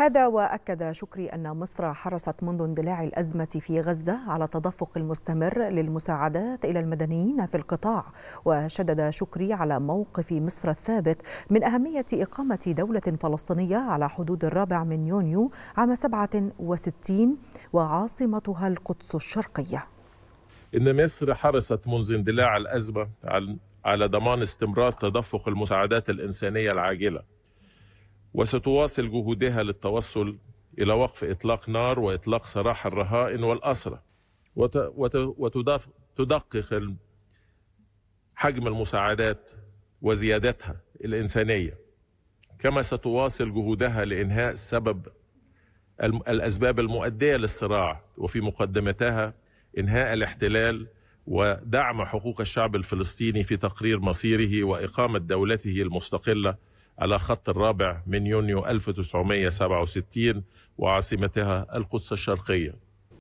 هذا وأكد شكري أن مصر حرصت منذ اندلاع الأزمة في غزة على التدفق المستمر للمساعدات إلى المدنيين في القطاع وشدد شكري على موقف مصر الثابت من أهمية إقامة دولة فلسطينية على حدود الرابع من يونيو عام 67 وعاصمتها القدس الشرقية إن مصر حرصت منذ اندلاع الأزمة على ضمان استمرار تدفق المساعدات الإنسانية العاجلة وستواصل جهودها للتوصل إلى وقف إطلاق نار وإطلاق سراح الرهائن والأسرى وتدقق حجم المساعدات وزيادتها الإنسانية كما ستواصل جهودها لإنهاء سبب الأسباب المؤدية للصراع وفي مقدمتها إنهاء الاحتلال ودعم حقوق الشعب الفلسطيني في تقرير مصيره وإقامة دولته المستقلة على خط الرابع من يونيو 1967 وعاصمتها القدس الشرقيه